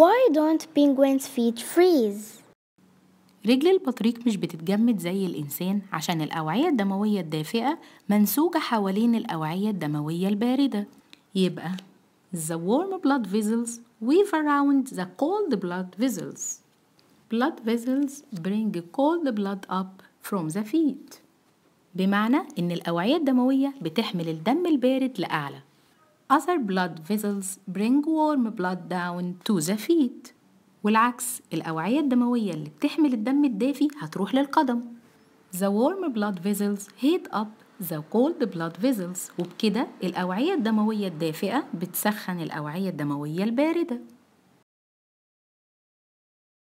Why don't penguins feet freeze? رجل البطريق مش بتتجمد زي الإنسان عشان الأوعية الدموية الدافئة منسوجة حوالين الأوعية الدموية الباردة يبقى The warm blood vessels weave around the cold blood vessels. Blood vessels bring cold blood up from the feet. بمعنى إن الأوعية الدموية بتحمل الدم البارد لأعلى Other blood vessels bring warm blood down to the feet والعكس الأوعية الدموية اللي بتحمل الدم الدافي هتروح للقدم The warm blood vessels heat up the cold blood vessels وبكده الأوعية الدموية الدافئة بتسخن الأوعية الدموية الباردة